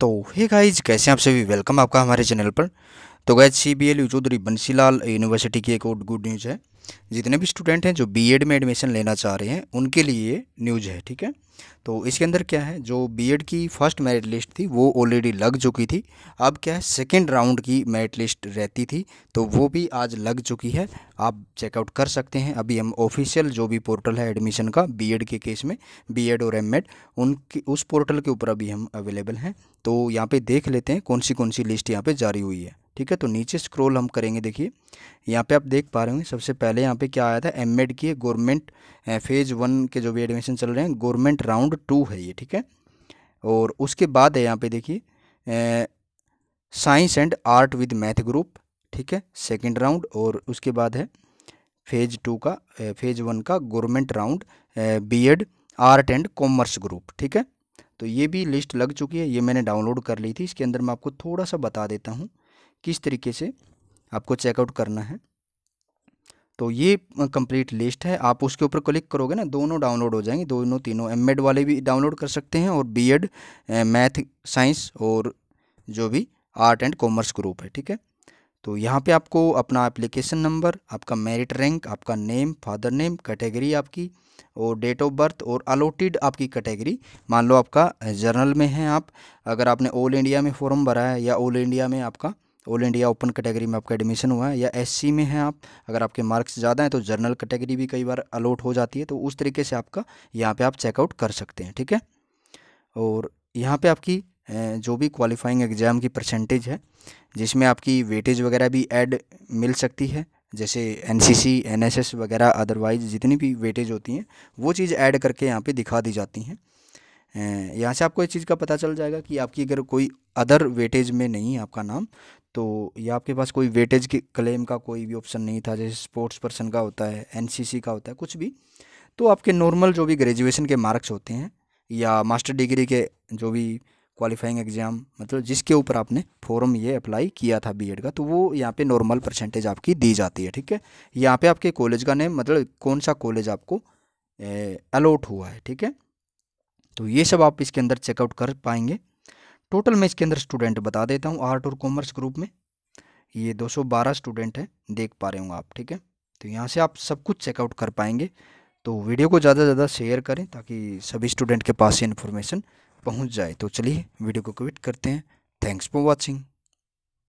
तो hey guys कैसे आप सभी वेलकम आपका हमारे चैनल पर तो guys C B L Chaudhary Bansilal university की एक और गुड न्यूज़ है जितने भी स्टूडेंट हैं जो बीएड में एडमिशन लेना चाह रहे हैं उनके लिए न्यूज है ठीक है तो इसके अंदर क्या है जो बीएड की फर्स्ट मेरिट लिस्ट थी वो ऑलरेडी लग चुकी थी अब क्या है सेकेंड राउंड की मेरिट लिस्ट रहती थी तो वो भी आज लग चुकी है आप चेकआउट कर सकते हैं अभी हम ऑफिशियल जो भी पोर्टल है एडमिशन का एड के केस में एड और एड उनकी उस पोर्टल के ऊपर अभी हम अवेलेबल हैं तो यहाँ पर देख लेते हैं कौन सी कौन सी लिस्ट यहाँ पर जारी हुई है ठीक है तो नीचे स्क्रोल हम करेंगे देखिए यहाँ पे आप देख पा रहे होंगे सबसे पहले यहाँ पे क्या आया था एम एड की गवर्नमेंट फेज़ वन के जो भी एडमिशन चल रहे हैं गवर्नमेंट राउंड टू है ये ठीक है और उसके बाद है यहाँ पे देखिए science and art with math group ठीक है सेकेंड राउंड और उसके बाद है फेज़ टू का फेज़ वन का government round B Ed art and commerce group ठीक है तो ये भी लिस्ट लग चुकी है ये मैंने डाउनलोड कर ली थी इसके अंदर मैं आपको थोड़ा सा बता देता हूँ किस तरीके से आपको चेकआउट करना है तो ये कंप्लीट लिस्ट है आप उसके ऊपर क्लिक करोगे ना दोनों डाउनलोड हो जाएंगे दोनों तीनों एम वाले भी डाउनलोड कर सकते हैं और बी एड मैथ साइंस और जो भी आर्ट एंड कॉमर्स ग्रुप है ठीक है तो यहाँ पे आपको अपना एप्लीकेशन नंबर आपका मेरिट रैंक आपका नेम फादर नेम कैटेगरी आपकी और डेट ऑफ बर्थ और अलोटेड आपकी कैटेगरी मान लो आपका जर्नल में है आप अगर आपने ऑल इंडिया में फॉर्म भरा है या ऑल इंडिया में आपका ऑल इंडिया ओपन कैटेगरी में आपका एडमिशन हुआ है या एससी में हैं आप अगर आपके मार्क्स ज़्यादा हैं तो जर्नल कैटेगरी भी कई बार अलॉट हो जाती है तो उस तरीके से आपका यहाँ पर आप चेकआउट कर सकते हैं ठीक है और यहाँ पर आपकी जो भी क्वालिफाइंग एग्ज़ाम की परसेंटेज है जिसमें आपकी वेटेज वगैरह भी ऐड मिल सकती है जैसे एन एनएसएस वगैरह अदरवाइज जितनी भी वेटेज होती हैं वो चीज़ ऐड करके यहाँ पे दिखा दी जाती हैं यहाँ से आपको इस चीज़ का पता चल जाएगा कि आपकी अगर कोई अदर वेटेज में नहीं है आपका नाम तो या आपके पास कोई वेटेज के क्लेम का कोई भी ऑप्शन नहीं था जैसे स्पोर्ट्स पर्सन का होता है एनसीसी का होता है कुछ भी तो आपके नॉर्मल जो भी ग्रेजुएशन के मार्क्स होते हैं या मास्टर डिग्री के जो भी क्वालिफाइंग एग्ज़ाम मतलब जिसके ऊपर आपने फॉर्म ये अप्लाई किया था बीएड का तो वो यहाँ पे नॉर्मल परसेंटेज आपकी दी जाती है ठीक है यहाँ पे आपके कॉलेज का नेम मतलब कौन सा कॉलेज आपको अलॉट हुआ है ठीक है तो ये सब आप इसके अंदर चेकआउट कर पाएंगे टोटल मैं इसके अंदर स्टूडेंट बता देता हूँ आर्ट और कॉमर्स ग्रुप में ये 212 स्टूडेंट हैं देख पा रहे होंगे आप ठीक है तो यहाँ से आप सब कुछ चेकआउट कर पाएंगे तो वीडियो को ज़्यादा से ज़्यादा शेयर करें ताकि सभी स्टूडेंट के पास ये इन्फॉर्मेशन पहुँच जाए तो चलिए वीडियो को क्विट करते हैं थैंक्स फॉर वॉचिंग